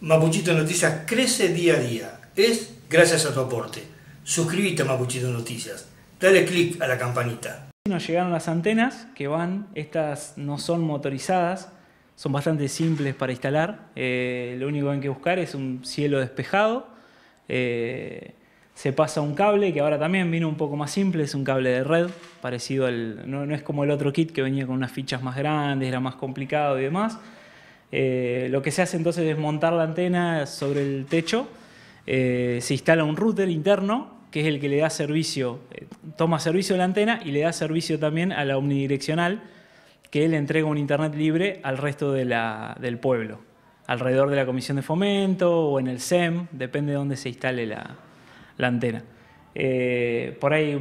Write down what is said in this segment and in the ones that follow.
Mapuchito Noticias crece día a día. Es gracias a tu aporte. Suscríbete a Mapuchito Noticias. Dale click a la campanita. Nos llegaron las antenas que van, estas no son motorizadas, son bastante simples para instalar. Eh, lo único que hay que buscar es un cielo despejado. Eh, se pasa un cable que ahora también vino un poco más simple, es un cable de red, parecido al. no es como el otro kit que venía con unas fichas más grandes, era más complicado y demás. Eh, lo que se hace entonces es montar la antena sobre el techo, eh, se instala un router interno, que es el que le da servicio, eh, toma servicio de la antena y le da servicio también a la omnidireccional, que le entrega un internet libre al resto de del pueblo, alrededor de la comisión de fomento o en el SEM, depende de dónde se instale la, antena. por ahí,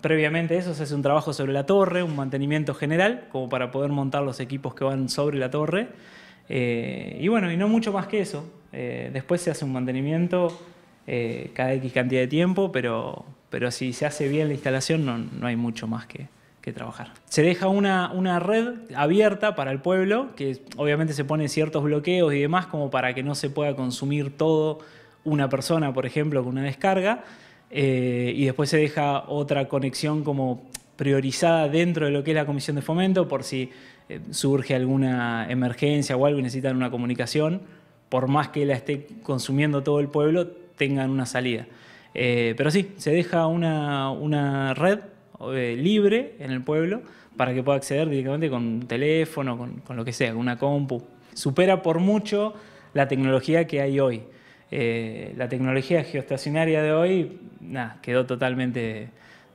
previamente eso, se hace un trabajo sobre la torre, un mantenimiento general, como para poder montar los equipos que van sobre la torre. Eh, y bueno, y no mucho más que eso. Eh, después se hace un mantenimiento eh, cada X cantidad de tiempo, pero, pero si se hace bien la instalación no, no hay mucho más que, trabajar. Se deja una, una, red abierta para el pueblo, que obviamente se pone ciertos bloqueos y demás como para que no se pueda consumir todo una persona, por ejemplo, con una descarga. y después se deja otra conexión como priorizada dentro de lo que es la comisión de fomento por si eh, surge alguna emergencia o algo y necesitan una comunicación, por más que la esté consumiendo todo el pueblo, tengan una salida. Eh, pero sí, se deja una, red eh, libre en el pueblo para que pueda acceder directamente con teléfono, con, lo que sea, con una compu. Supera por mucho la tecnología que hay hoy. la tecnología geoestacionaria de hoy, nada, quedó totalmente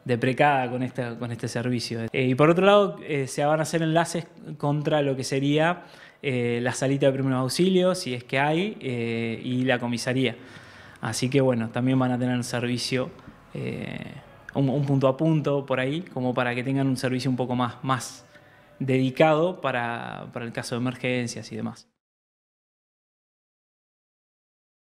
deprecada con, con este servicio. Eh, y por otro lado, eh, se van a hacer enlaces contra lo que sería eh, la salita de primeros auxilios, si es que hay, y la comisaría. Así que bueno, también van a tener servicio, un, punto a punto por ahí, como para que tengan un servicio un poco más, más dedicado para el caso de emergencias y demás.